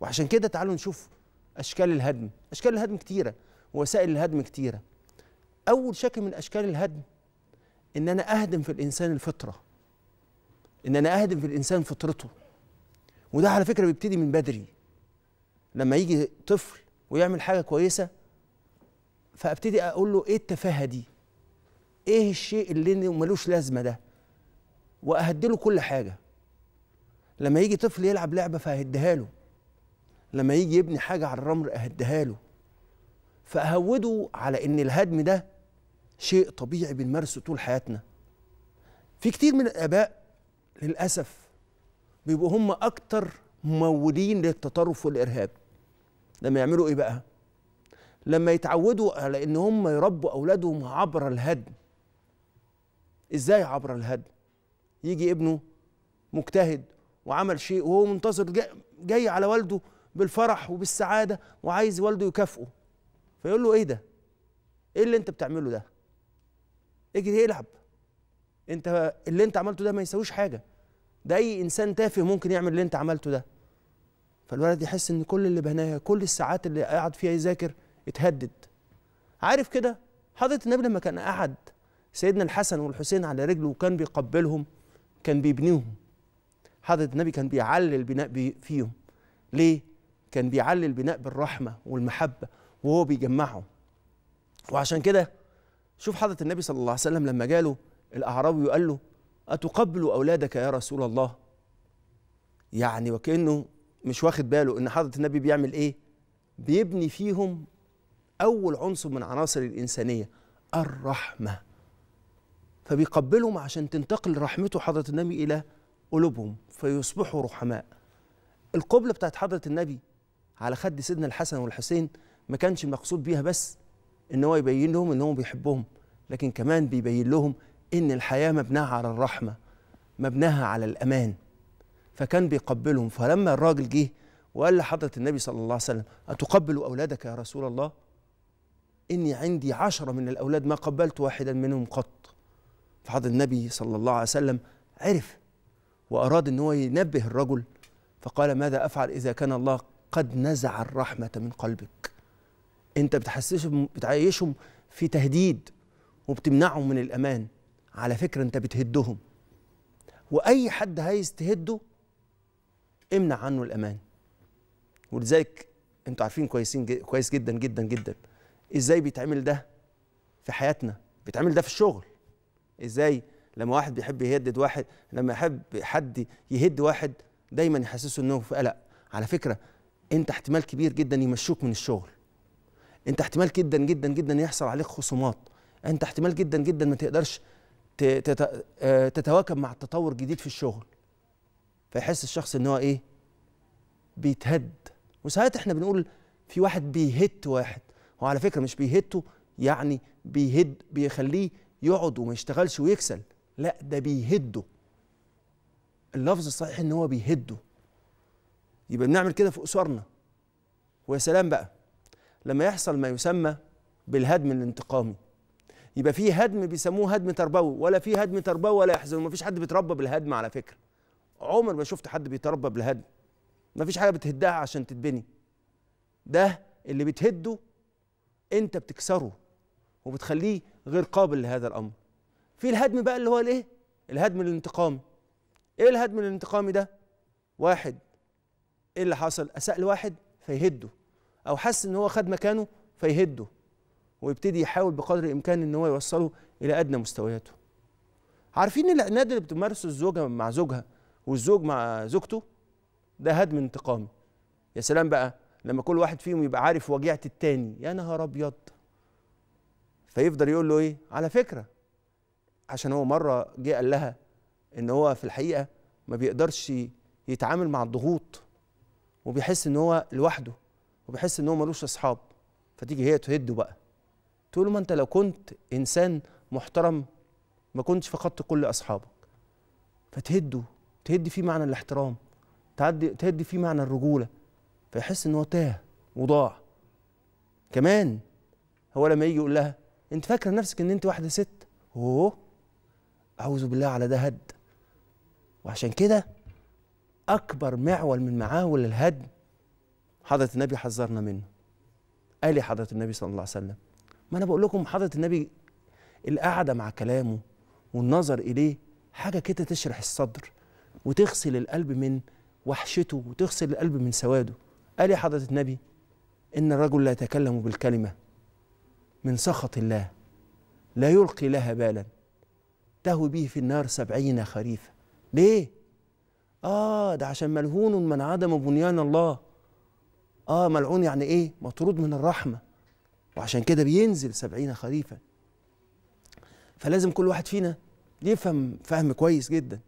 وعشان كده تعالوا نشوف اشكال الهدم اشكال الهدم كتيره ووسائل الهدم كتيره اول شكل من اشكال الهدم ان انا اهدم في الانسان الفطره ان انا اهدم في الانسان فطرته وده على فكره بيبتدي من بدري لما يجي طفل ويعمل حاجه كويسه فابتدي اقول له ايه التفاهه دي ايه الشيء اللي ملوش لازمه ده واهدله كل حاجه لما يجي طفل يلعب لعبه فهديها له لما يجي يبني حاجه على الرمل اهدها له فاهوده على ان الهدم ده شيء طبيعي بنمارسه طول حياتنا في كتير من الاباء للاسف بيبقوا هم اكتر ممولين للتطرف والارهاب لما يعملوا ايه بقى لما يتعودوا على ان هم يربوا اولادهم عبر الهدم ازاي عبر الهدم يجي ابنه مجتهد وعمل شيء وهو منتظر جاي, جاي على والده بالفرح وبالسعاده وعايز والده يكافئه فيقول له ايه ده؟ ايه اللي انت بتعمله ده؟ اجري العب انت اللي انت عملته ده ما يساويش حاجه ده اي انسان تافه ممكن يعمل اللي انت عملته ده فالولد يحس ان كل اللي بناه كل الساعات اللي قعد فيها يذاكر اتهدد عارف كده حضرة النبي لما كان قعد سيدنا الحسن والحسين على رجله وكان بيقبلهم كان بيبنيهم حضرة النبي كان بيعلي البناء فيهم ليه؟ كان بيعلي البناء بالرحمة والمحبة وهو بيجمعهم وعشان كده شوف حضرة النبي صلى الله عليه وسلم لما جاله الأعرابي وقال له أتقبل أولادك يا رسول الله يعني وكأنه مش واخد باله إن حضرة النبي بيعمل إيه بيبني فيهم أول عنصر من عناصر الإنسانية الرحمة فبيقبلهم عشان تنتقل رحمته حضرة النبي إلى قلوبهم فيصبحوا رحماء القبلة بتاعت حضرة النبي على خد سيدنا الحسن والحسين ما كانش مقصود بيها بس ان هو يبين لهم ان هو بيحبهم لكن كمان بيبين لهم ان الحياه مبناها على الرحمه مبناها على الامان فكان بيقبلهم فلما الراجل جه وقال لحضره النبي صلى الله عليه وسلم اتقبل اولادك يا رسول الله اني عندي عشره من الاولاد ما قبلت واحدا منهم قط فحضره النبي صلى الله عليه وسلم عرف واراد ان هو ينبه الرجل فقال ماذا افعل اذا كان الله قد نزع الرحمة من قلبك أنت بتحسسهم بتعيشهم في تهديد وبتمنعهم من الأمان على فكرة أنت بتهدهم وأي حد عايز تهده امنع عنه الأمان ولذلك أنتوا عارفين كويسين كويس جدا جدا جدا إزاي بيتعمل ده في حياتنا بيتعمل ده في الشغل إزاي لما واحد بيحب يهدد واحد لما يحب حد يهد واحد دايما يحسسه انه في قلق على فكره انت احتمال كبير جدا يمشوك من الشغل انت احتمال جدا جدا جدا يحصل عليك خصومات انت احتمال جدا جدا ما تقدرش آه، تتواكب مع التطور الجديد في الشغل فيحس الشخص ان هو ايه بيتهد وساعات احنا بنقول في واحد بيهت واحد هو على فكره مش بيهته يعني بيهد بيخليه يقعد وما يشتغلش ويكسل لا ده بيهده اللفظ الصحيح ان هو بيهده يبقى بنعمل كده في أسرنا ويا سلام بقى لما يحصل ما يسمى بالهدم الانتقامي يبقى في هدم بيسموه هدم تربوي ولا في هدم تربوي ولا يحزن ومفيش حد بيتربى بالهدم على فكرة عمر ما شفت حد بيتربى بالهدم مفيش حاجة بتهدها عشان تتبني ده اللي بتهده انت بتكسره وبتخليه غير قابل لهذا الامر في الهدم بقى اللي هو الايه الهدم الانتقامي ايه الهدم الانتقامي ده واحد ايه اللي حصل اساء لواحد فيهده او حس ان هو خد مكانه فيهده ويبتدي يحاول بقدر الامكان ان هو يوصله الى ادنى مستوياته عارفين العناد اللي بتمارسه الزوجه مع زوجها والزوج مع زوجته ده هدم انتقامي يا سلام بقى لما كل واحد فيهم يبقى عارف وجيعه التاني يا نهار ابيض فيفضل يقول له ايه على فكره عشان هو مره جه قال لها ان هو في الحقيقه ما بيقدرش يتعامل مع الضغوط وبيحس ان هو لوحده وبيحس ان هو ملوش اصحاب فتيجي هي تهده بقى تقول له ما انت لو كنت انسان محترم ما كنتش فقدت كل اصحابك فتهده تهد فيه معنى الاحترام تعدي تهد فيه معنى الرجوله فيحس ان هو تاه وضاع كمان هو لما يجي يقول لها انت فاكره نفسك ان انت واحده ست اوه اعوذ بالله على ده هد وعشان كده أكبر معول من معاول الهدم حضرة النبي حذرنا منه قال لي حضرة النبي صلى الله عليه وسلم ما أنا بقول لكم حضرة النبي القعدة مع كلامه والنظر إليه حاجة كده تشرح الصدر وتغسل القلب من وحشته وتغسل القلب من سواده قال يا حضرة النبي إن الرجل لا يتكلم بالكلمة من سخط الله لا يلقي لها بالا تهوي به في النار سبعين خريفا ليه؟ آه ده عشان ملهون من عدم بنيان الله آه ملعون يعني إيه مطرود من الرحمة وعشان كده بينزل سبعين خريفا فلازم كل واحد فينا يفهم فهم كويس جدا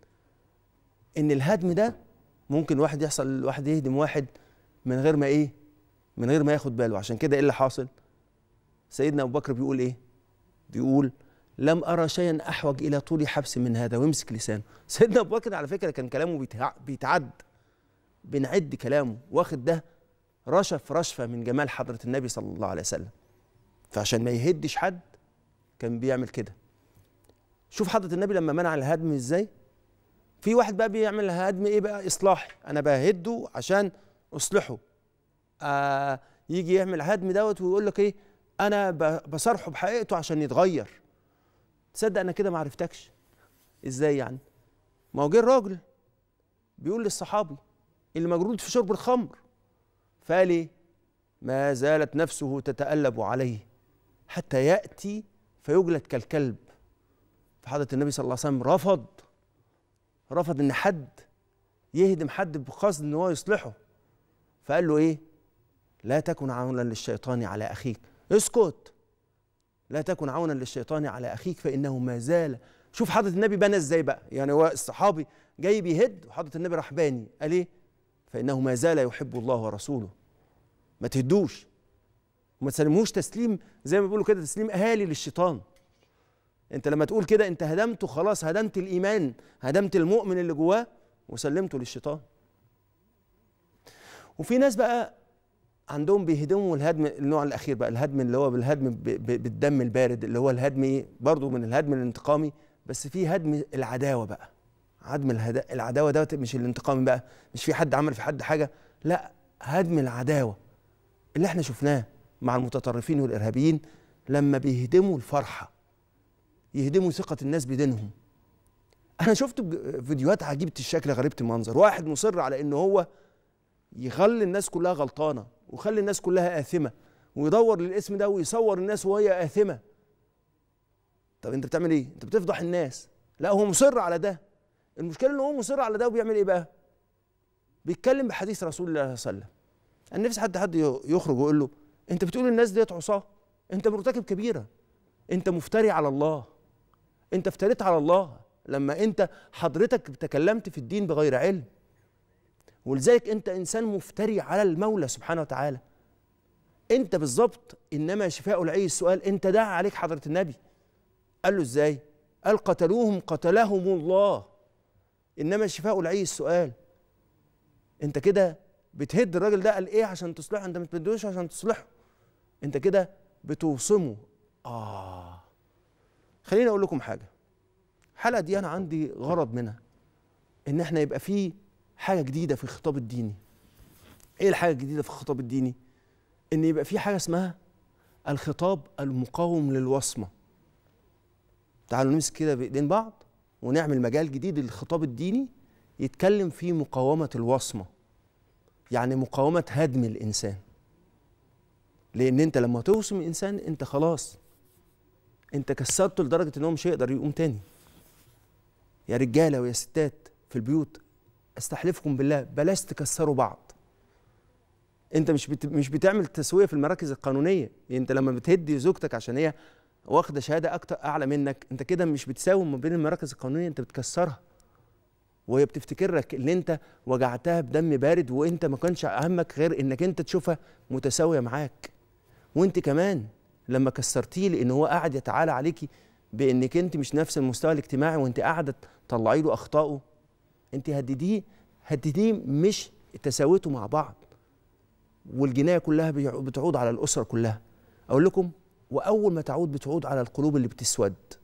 إن الهدم ده ممكن واحد يحصل واحد يهدم واحد من غير ما إيه من غير ما ياخد باله عشان كده إيه اللي حاصل سيدنا أبو بكر بيقول إيه بيقول لم أرى شيئا أحوج إلى طول حبس من هذا ويمسك لسانه سيدنا أبو بكر على فكرة كان كلامه بيتعد بنعد كلامه واخد ده رشف رشفة من جمال حضرة النبي صلى الله عليه وسلم فعشان ما يهدش حد كان بيعمل كده شوف حضرة النبي لما منع الهدم ازاي في واحد بقى بيعمل هدم ايه بقى اصلاحي انا بهده عشان اصلحه آه يجي يعمل هدم دوت ويقول لك ايه انا بصرحه بحقيقته عشان يتغير تصدق انا كده ما عرفتكش ازاي يعني ما هو جه الراجل بيقول للصحابي اللي مجرود في شرب الخمر فقال ايه ما زالت نفسه تتألب عليه حتى يأتي فيجلد كالكلب فحضرة النبي صلى الله عليه وسلم رفض رفض ان حد يهدم حد بقصد ان هو يصلحه فقال له ايه لا تكن عونا للشيطان على اخيك اسكت لا تكن عونا للشيطان على اخيك فانه ما زال شوف حضره النبي بنى ازاي بقى يعني هو الصحابي جاي بيهد وحضره النبي راح باني قال ايه فانه ما زال يحب الله ورسوله ما تهدوش وما تسلموش تسليم زي ما بيقولوا كده تسليم اهالي للشيطان انت لما تقول كده انت هدمته خلاص هدمت الايمان هدمت المؤمن اللي جواه وسلمته للشيطان وفي ناس بقى عندهم بيهدموا الهدم النوع الاخير بقى الهدم اللي هو بالهدم بالدم البارد اللي هو الهدم ايه برضه من الهدم الانتقامي بس في هدم العداوه بقى عدم الهد... العداوه دوت مش الانتقامي بقى مش في حد عمل في حد حاجه لا هدم العداوه اللي احنا شفناه مع المتطرفين والارهابيين لما بيهدموا الفرحه يهدموا ثقه الناس بدينهم انا شفت فيديوهات عجيبه الشكل غريبه المنظر واحد مصر على ان هو يخلي الناس كلها غلطانه ويخلي الناس كلها اثمه ويدور للاسم ده ويصور الناس وهي اثمه طب انت بتعمل ايه انت بتفضح الناس لا هو مصر على ده المشكله ان هو مصر على ده وبيعمل ايه بقى بيتكلم بحديث رسول الله صلى الله عليه وسلم انا نفسي حد حد يخرج ويقول له انت بتقول الناس ديت عصاه انت مرتكب كبيره انت مفتري على الله انت افتريت على الله لما انت حضرتك تكلمت في الدين بغير علم ولذلك انت انسان مفتري على المولى سبحانه وتعالى انت بالظبط انما شفاء العي السؤال انت دعا عليك حضره النبي قال له ازاي قال قتلوهم قتلهم الله انما شفاء العي السؤال انت كده بتهد الراجل ده قال ايه عشان تصلحه انت ما بتدوش عشان تصلحه انت كده بتوصمه اه خليني اقول لكم حاجه الحلقه دي انا عندي غرض منها ان احنا يبقى فيه حاجه جديده في الخطاب الديني ايه الحاجه الجديده في الخطاب الديني ان يبقى في حاجه اسمها الخطاب المقاوم للوصمه تعالوا نمسك كده بايدين بعض ونعمل مجال جديد للخطاب الديني يتكلم في مقاومه الوصمه يعني مقاومه هدم الانسان لان انت لما توصم انسان انت خلاص انت كسرته لدرجه ان هو مش هيقدر يقوم تاني يا رجاله ويا ستات في البيوت استحلفكم بالله بلاش تكسروا بعض انت مش بت... مش بتعمل تسويه في المراكز القانونيه يعني انت لما بتهدي زوجتك عشان هي واخده شهاده اكتر اعلى منك انت كده مش بتساوي ما بين المراكز القانونيه انت بتكسرها وهي بتفتكرك ان انت وجعتها بدم بارد وانت ما كانش اهمك غير انك انت تشوفها متساويه معاك وانت كمان لما كسرتيه لان هو قاعد يتعالى عليكي بانك انت مش نفس المستوى الاجتماعي وانت قاعده تطلعي له اخطائه انت هدديه هدديه مش تساويته مع بعض والجنايه كلها بتعود على الاسره كلها اقول لكم واول ما تعود بتعود على القلوب اللي بتسود